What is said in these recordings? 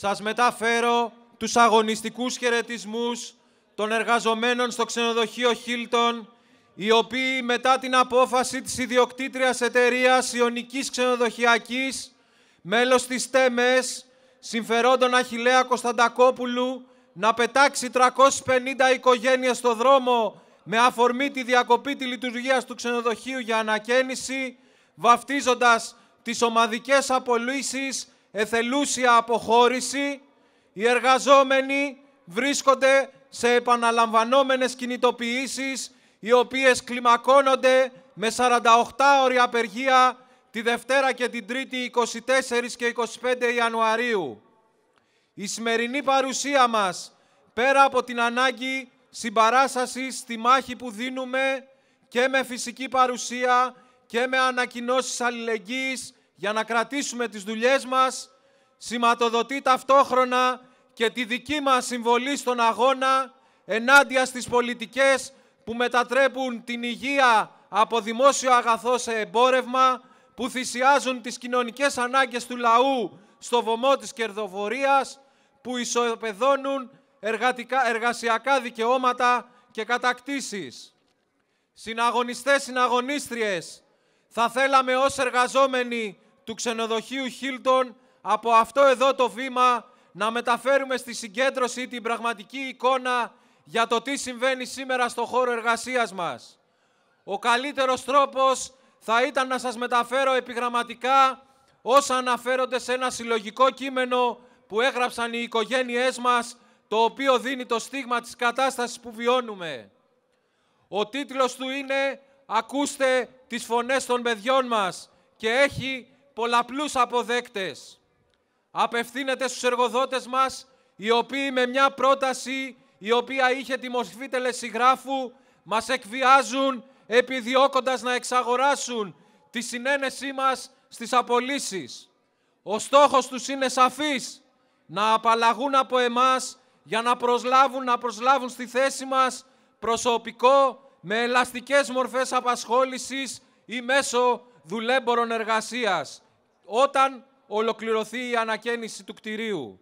σας μεταφέρω τους αγωνιστικούς χαιρετισμούς των εργαζομένων στο ξενοδοχείο Χίλτον, οι οποίοι μετά την απόφαση της ιδιοκτήτριας εταιρείας Ιωνικής Ξενοδοχειακής, μέλος της ΤΕΜΕΣ, συμφερόντων Αχιλέα Κωνσταντακόπουλου, να πετάξει 350 οικογένειες στο δρόμο με αφορμή τη διακοπή τη λειτουργίας του ξενοδοχείου για ανακαίνιση, βαφτίζοντας τις ομαδικές απολύσεις εθελούσια αποχώρηση, οι εργαζόμενοι βρίσκονται σε επαναλαμβανόμενες κινητοποιήσεις, οι οποίες κλιμακώνονται με 48 ώρια απεργία τη Δευτέρα και την Τρίτη 24 και 25 Ιανουαρίου. Η σημερινή παρουσία μας, πέρα από την ανάγκη συμπαράστασης στη μάχη που δίνουμε και με φυσική παρουσία και με ανακοινώσεις αλληλεγγύης, για να κρατήσουμε τις δουλειές μας, σηματοδοτεί ταυτόχρονα και τη δική μας συμβολή στον αγώνα ενάντια στις πολιτικές που μετατρέπουν την υγεία από δημόσιο αγαθό σε εμπόρευμα, που θυσιάζουν τις κοινωνικές ανάγκες του λαού στο βωμό της κερδοφορίας, που ισοπεδώνουν εργατικά, εργασιακά δικαιώματα και κατακτήσεις. Συναγωνιστές, συναγωνίστριες, θα θέλαμε ως εργαζόμενοι του ξενοδοχείου Χίλτον από αυτό εδώ το βήμα να μεταφέρουμε στη συγκέντρωση την πραγματική εικόνα για το τι συμβαίνει σήμερα στο χώρο εργασίας μας. Ο καλύτερος τρόπος θα ήταν να σας μεταφέρω επιγραμματικά όσα αναφέρονται σε ένα συλλογικό κείμενο που έγραψαν οι οικογένειές μας, το οποίο δίνει το στίγμα της κατάστασης που βιώνουμε. Ο τίτλος του είναι «Ακούστε τις φωνές των παιδιών μας» και έχει πολλαπλούς αποδέκτες. Απευθύνεται στους εργοδότες μας, οι οποίοι με μια πρόταση η οποία είχε τη μορφή τελεσυγράφου, μας εκβιάζουν επιδιώκοντας να εξαγοράσουν τη συνένεσή μας στις απολύσεις. Ο στόχος τους είναι σαφής, να απαλλαγούν από εμάς για να προσλάβουν, να προσλάβουν στη θέση μας προσωπικό με ελαστικές μορφές απασχόλησης ή μέσω δουλέμπορων εργασίας όταν ολοκληρωθεί η ανακαίνιση του κτηρίου.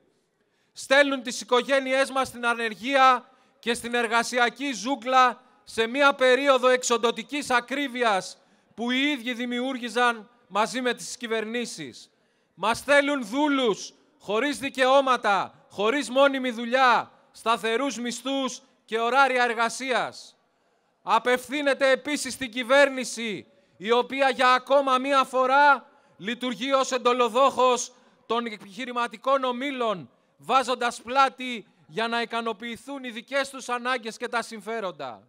Στέλνουν τις οικογένειές μας στην ανεργία και στην εργασιακή ζούγκλα σε μία περίοδο εξοντοτικής ακρίβειας που οι ίδιοι δημιούργησαν μαζί με τις κυβερνήσεις. Μας θέλουν δούλους, χωρίς δικαιώματα, χωρίς μόνιμη δουλειά, σταθερούς μισθούς και ωράρια εργασίας. Απευθύνεται επίσης στην κυβέρνηση, η οποία για ακόμα μία φορά λειτουργεί ως εντολοδόχος των επιχειρηματικών ομήλων, βάζοντας πλάτη για να ικανοποιηθούν οι δικές τους ανάγκες και τα συμφέροντα.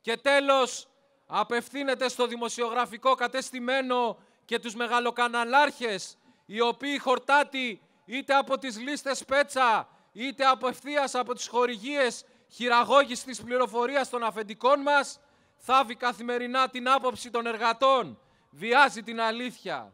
Και τέλος, απευθύνεται στο δημοσιογραφικό κατεστημένο και τους μεγαλοκαναλάρχες, οι οποίοι χορτάτη είτε από τις λίστες πέτσα, είτε απευθείας από τις χορηγίες χειραγώγης της πληροφορίας των αφεντικών μας, θάβει καθημερινά την άποψη των εργατών, βιάζει την αλήθεια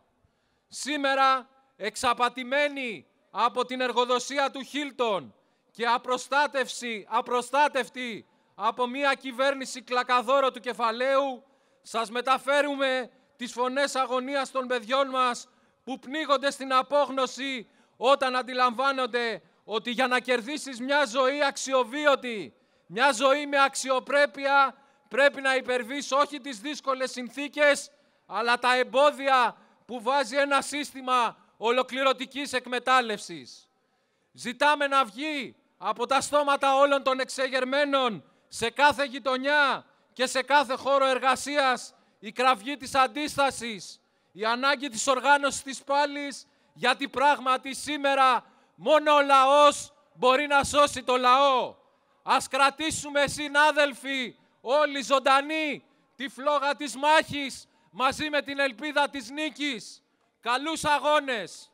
σήμερα εξαπατημένη από την εργοδοσία του Χίλτον και απροστάτευση, απροστάτευτη από μια κυβέρνηση κλακαδόρο του κεφαλαίου, σας μεταφέρουμε τις φωνές αγωνίας των παιδιών μας που πνίγονται στην απόγνωση όταν αντιλαμβάνονται ότι για να κερδίσεις μια ζωή αξιοβίωτη, μια ζωή με αξιοπρέπεια, πρέπει να υπερβείς όχι τις δύσκολες συνθήκες, αλλά τα εμπόδια που βάζει ένα σύστημα ολοκληρωτικής εκμετάλλευσης. Ζητάμε να βγει από τα στόματα όλων των εξεγερμένων σε κάθε γειτονιά και σε κάθε χώρο εργασίας η κραυγή της αντίστασης, η ανάγκη της οργάνωσης της πάλης, γιατί πράγματι σήμερα μόνο ο λαός μπορεί να σώσει το λαό. Ας κρατήσουμε συνάδελφοι όλοι ζωντανοί τη φλόγα της μάχης μαζί με την ελπίδα της νίκης. Καλούς αγώνες!